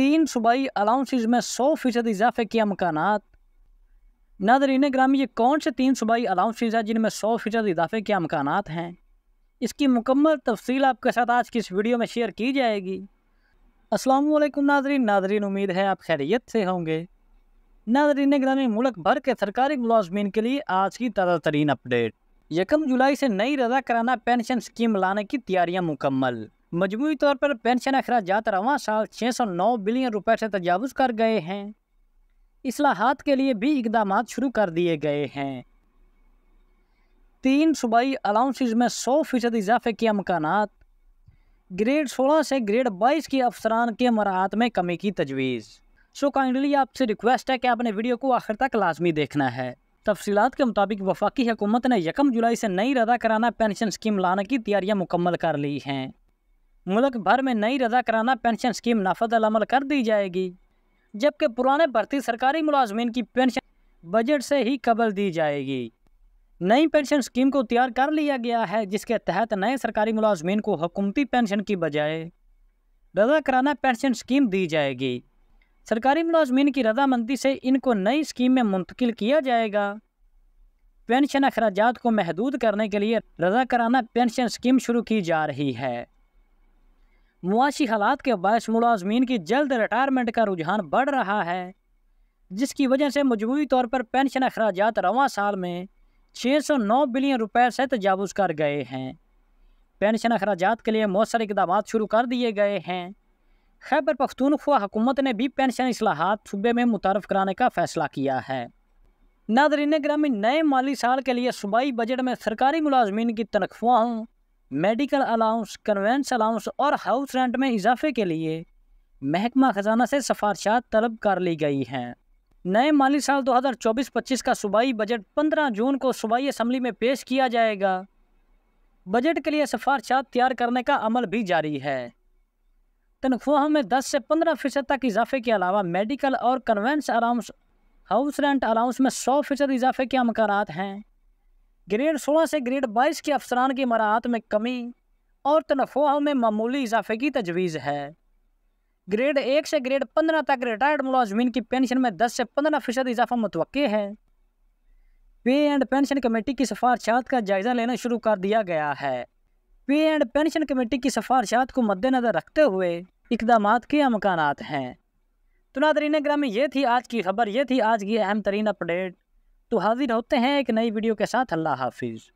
तीन सूबाई अलाउंसेज में सौ फीसद इजाफे के अमकान नादरीन ग्रामी ये कौन से तीन सूबाई अलाउंसेज हैं जिनमें सौ फीसद इजाफे के अमकान हैं इसकी मुकम्मल तफसील आपके साथ आज की इस वीडियो में शेयर की जाएगी असल नादरी नादरीन उम्मीद है आप खैरियत से होंगे नादरीन ग्रामी मुल्क भर के सरकारी मुलाजमीन के लिए आज की ताज़ा तरीन अपडेट यकम जुलाई से नई रजा कराना पेंशन स्कीम लाने की तैयारियां मुकम्मल मजमू तौर पर पेंशन अखराज रवा साल छः सौ नौ बिलियन रुपये से तजावज़ कर गए हैं असलाहत के लिए भी इकदाम शुरू कर दिए गए हैं तीन सूबाई अलाउंसेज में सौ फ़ीसद इजाफे के अमकान ग्रेड सोलह से ग्रेड बाईस के अफसरान के मराहत में कमी की तजवीज़ सो काइंडली आपसे रिक्वेस्ट है कि आपने वीडियो को आखिर तक लाजमी देखना है तफसीत के मुताबिक वफाकी हुकूमत ने यकम जुलाई से नई रदा कराना पेंशन स्कीम लाने की तैयारियां मुकम्मल कर ली हैं मुल्क भर में नई रजा कराना पेंशन स्कीम नाफजल अमल कर दी जाएगी जबकि पुराने भर्ती सरकारी मुलाजमीन की पेंशन बजट से ही कबल दी जाएगी नई पेंशन स्कीम को तैयार कर लिया गया है जिसके तहत नए सरकारी मुलाजमीन को हुकूमती पेंशन की बजाय रजा कराना पेंशन स्कीम दी जाएगी सरकारी मुलाजमीन की रजामंदी से इनको नई स्कीम में मुंतकिल किया जाएगा पेंशन अखराज को महदूद करने के लिए रजा कराना पेंशन स्कीम शुरू की जा रही है मुआशी हालात के बायस मुलाजमीन की जल्द रिटायरमेंट का रुझान बढ़ रहा है जिसकी वजह से मजमू तौर पर पेंशन अखराज रवा साल में 609 बिलियन रुपए से तजावज़ कर गए हैं पेंशन अखराज के लिए मौसर इकदाम शुरू कर दिए गए हैं खैबर पख्तूनख्वा हुकूमत ने भी पेंशन असलाहत सूबे में मुतारफ़ कराने का फ़ैसला किया है नादरीन ग्रामीण नए माली साल के लिए सूबाई बजट में सरकारी मुलाजमीन की तनख्वाहों मेडिकल अलाउंस कन्वेंस अलाउंस और हाउस रेंट में इजाफे के लिए महकमा खजाना से सफारशात तलब कर ली गई हैं नए माली साल 2024-25 का सूबाई बजट 15 जून को सूबाई असम्बली में पेश किया जाएगा बजट के लिए सफारशात तैयार करने का अमल भी जारी है तनख्वाह में 10 से 15 फ़ीसद तक इजाफे के अलावा मेडिकल और conveyance allowance house rent allowance में 100 फ़ीसद इजाफे के अमकान हैं ग्रेड 16 से ग्रेड 22 के अफसरान की मराहत में कमी और तनख्वाह में मामूली इजाफे की तजवीज़ है ग्रेड एक से ग्रेड पंद्रह तक रिटायर्ड मुलाजमीन की पेंशन में दस से पंद्रह फ़ीसद इजाफा मतव है पे एंड पेंशन कमेटी की सिफारशात का जायज़ा लेना शुरू कर दिया गया है पे एंड पेंशन कमेटी की सिफारशात को मद्देनज़र रखते हुए इकदाम के अमकान हैं तो नादरीन ग्रामी ये थी आज की खबर ये थी आज की अहम तरीन अपडेट तो हाजिर होते हैं एक नई वीडियो के साथ अल्लाह हाफिज़